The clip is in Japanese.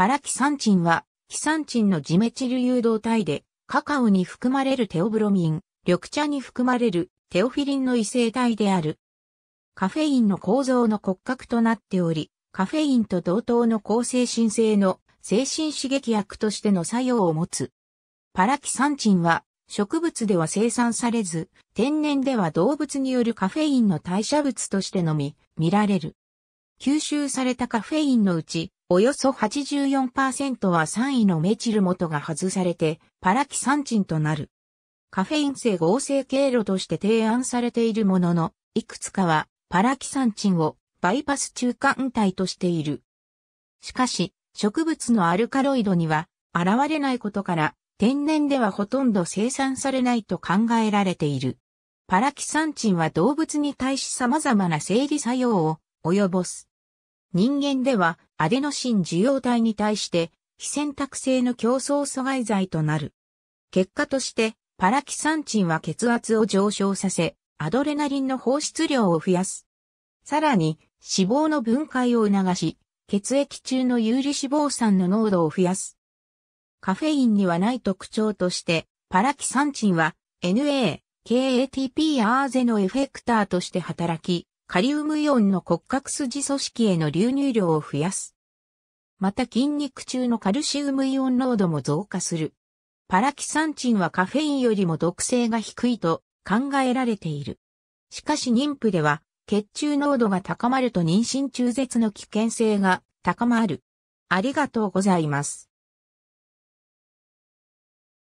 パラキサンチンは、キサンチンのジメチル誘導体で、カカオに含まれるテオブロミン、緑茶に含まれるテオフィリンの異性体である。カフェインの構造の骨格となっており、カフェインと同等の抗精神性の精神刺激薬としての作用を持つ。パラキサンチンは植物では生産されず、天然では動物によるカフェインの代謝物としてのみ見られる。吸収されたカフェインのうち、およそ84%は3位のメチル元が外されて、パラキサンチンとなる。カフェイン性合成経路として提案されているものの、いくつかはパラキサンチンをバイパス中間体としている。しかし、植物のアルカロイドには現れないことから、天然ではほとんど生産されないと考えられている。パラキサンチンは動物に対し様々な生理作用を及ぼす。人間ではアデノシン受容体に対して非選択性の競争阻害剤となる。結果としてパラキサンチンは血圧を上昇させ、アドレナリンの放出量を増やす。さらに脂肪の分解を促し、血液中の有利脂肪酸の濃度を増やす。カフェインにはない特徴として、パラキサンチンは NA、KATPR ゼのエフェクターとして働き、カリウムイオンの骨格筋組織への流入量を増やす。また筋肉中のカルシウムイオン濃度も増加する。パラキサンチンはカフェインよりも毒性が低いと考えられている。しかし妊婦では血中濃度が高まると妊娠中絶の危険性が高まる。ありがとうございます。